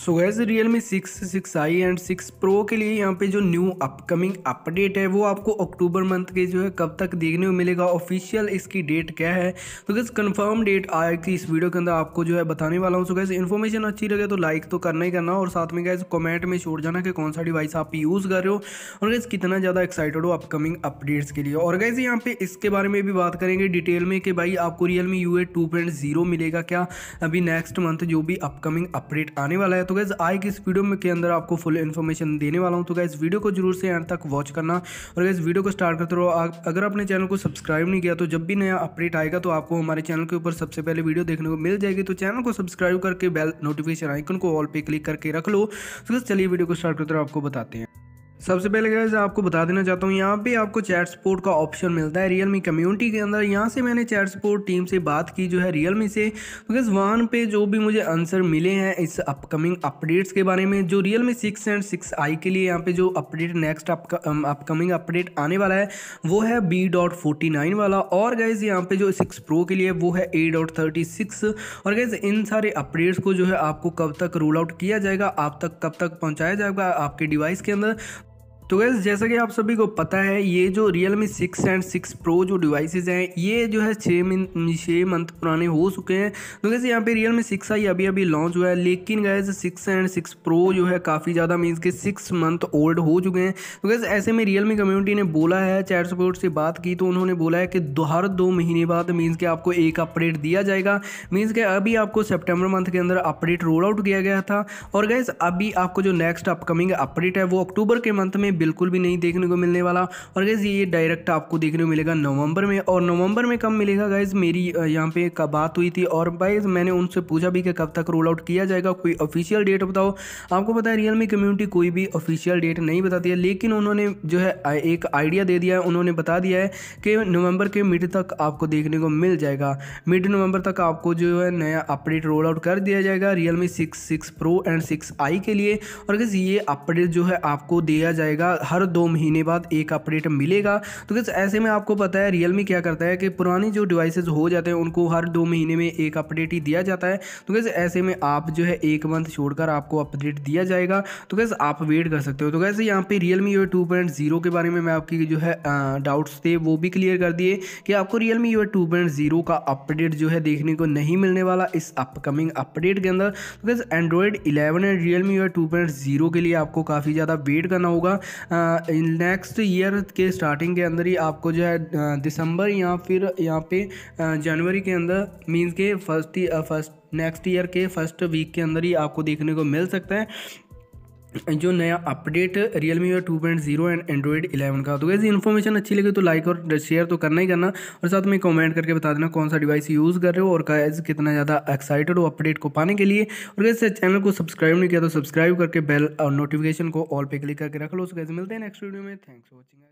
so guys Realme six six I and six pro के लिए यहाँ पे जो न्यू अपकमिंग अपडेट है वो आपको अक्टूबर मंथ के जो है कब तक देखने को मिलेगा ऑफिशियल इसकी डेट क्या है तो गैस कन्फर्म डेट आएगी इस वीडियो के अंदर आपको जो है बताने वाला हूँ सो गैस इन्फॉर्मेशन अच्छी लगे तो लाइक तो करना ही करना और साथ में गैस कॉमेंट में छोड़ जाना कि कौन सा डिवाइस आप यूज़ कर रहे हो और गैस कितना ज़्यादा एक्साइटेड हो अपकमिंग अपडेट्स के लिए और गैस यहाँ पे इसके बारे में भी बात करेंगे डिटेल में कि भाई आपको रियल मी यू मिलेगा क्या अभी नेक्स्ट मंथ जो भी अपकमिंग अपडेट आने वाला है है तो गैज़ आए कि इस वीडियो में के अंदर आपको फुल इन्फॉर्मेशन देने वाला हूँ तो गैस वीडियो को जरूर से एंड तक वॉच करना और गैस वीडियो को स्टार्ट करते रहो अगर आपने चैनल को सब्सक्राइब नहीं किया तो जब भी नया अपडेट आएगा तो आपको हमारे चैनल के ऊपर सबसे पहले वीडियो देखने को मिल जाएगी तो चैनल को सब्सक्राइब करके बेल नोटिफिकेशन आइकन को ऑल पे क्लिक करके रख लो तो चलिए वीडियो को स्टार्ट करते रहो आपको बताते हैं सबसे पहले गैस आपको बता देना चाहता हूँ यहाँ पे आपको चैट सपोर्ट का ऑप्शन मिलता है रियलमी कम्युनिटी के अंदर यहाँ से मैंने चैट सपोर्ट टीम से बात की जो है रियलमी से तो गैस पे जो भी मुझे आंसर मिले हैं इस अपकमिंग अपडेट्स के बारे में जो Realme six and six I के लिए यहाँ पे जो अपडेट नेक्स्ट अपकमिंग अपडेट आने वाला है वो है बी डॉट फोर्टी नाइन वाला और गैस यहाँ पे जो सिक्स प्रो के लिए वो है ए डॉट थर्टी सिक्स और गैस इन सारे अपडेट्स को जो है आपको कब तक रोल आउट किया जाएगा आप तक कब तक पहुँचाया जाएगा आपके डिवाइस के अंदर तो गैस जैसा कि आप सभी को पता है ये जो Realme six and six pro जो डिवाइसेज हैं ये जो है छः मिन छः मंथ पुराने हो चुके हैं तो गैस यहाँ पे रियल मी सिक्स आई अभी अभी लॉन्च हुआ है लेकिन guys six and six pro जो है काफ़ी ज़्यादा मीन्स के सिक्स मंथ ओल्ड हो चुके हैं तो गैस ऐसे में रियल मी कम्युनिटी ने बोला है चैट सपोर्ट से बात की तो उन्होंने बोला है कि हर दो महीने बाद मीन्स के आपको एक अपडेट दिया जाएगा मीन्स के अभी आपको सेप्टेम्बर मंथ के अंदर अपडेट रोल आउट किया गया था और गैस अभी आपको जो नेक्स्ट अपकमिंग अपडेट है वो अक्टूबर के मंथ में बिल्कुल भी नहीं देखने को मिलने वाला और गैस ये डायरेक्ट आपको देखने को मिलेगा नवंबर में और नवंबर में कब मिलेगा गैस मेरी यहाँ पे कब बात हुई थी और बाइज़ मैंने उनसे पूछा भी कि कब तक रोल आउट किया जाएगा कोई ऑफिशियल डेट बताओ आपको पता है रियल मी कम्युनिटी कोई भी ऑफिशियल डेट नहीं बताती है लेकिन उन्होंने जो है एक आइडिया दे दिया है उन्होंने बता दिया है कि नवंबर के मिड तक आपको देखने को मिल जाएगा मिड नवंबर तक आपको जो है नया अपडेट रोल आउट कर दिया जाएगा Realme six six pro and six I के लिए और गैस ये अपडेट जो है आपको दिया जाएगा हर दो महीने बाद एक अपडेट मिलेगा तो किस ऐसे में आपको पता है रियलमी क्या करता है कि पुराने जो डिवाइसेज हो जाते हैं उनको हर दो महीने में एक अपडेट ही दिया जाता है तो कैसे ऐसे में आप जो है एक मंथ छोड़कर आपको अपडेट दिया जाएगा तो कैसे आप वेट कर सकते हो तो कैसे यहाँ पे Realme UI two point zero के बारे में मैं आपकी जो है डाउट्स थे वो भी क्लियर कर दिए कि आपको Realme UI two point zero का अपडेट जो है देखने को नहीं मिलने वाला इस अपकमिंग अपडेट के अंदर तो कैसे Android eleven and Realme UI two point zero के लिए आपको काफ़ी ज़्यादा वेट करना होगा नेक्स्ट ईयर के स्टार्टिंग के अंदर ही आपको जो है दिसंबर या फिर यहाँ पे जनवरी के अंदर मीन्स के फर्स्ट फर्स्ट नेक्स्ट ईयर के फर्स्ट वीक के अंदर ही आपको देखने को मिल सकता है जो नया update Realme two point zero and Android eleven का तो कैसे इन्फॉर्मेशन अच्छी लगी तो लाइक और शेयर तो करना ही करना और साथ में कमेंट करके बता देना कौन सा डिवाइस यूज़ कर रहे हो और कैज कितना ज़्यादा एक्साइटेड हो अपडेट को पाने के लिए और कैसे चैनल को सब्सक्राइब नहीं किया तो सब्सक्राइब करके बेल और नोटिफिकेशन को ऑल पे क्लिक करके रख लो सो कैसे मिलते हैं नेक्स्ट वीडियो में थैंक्स फॉर वॉचिंग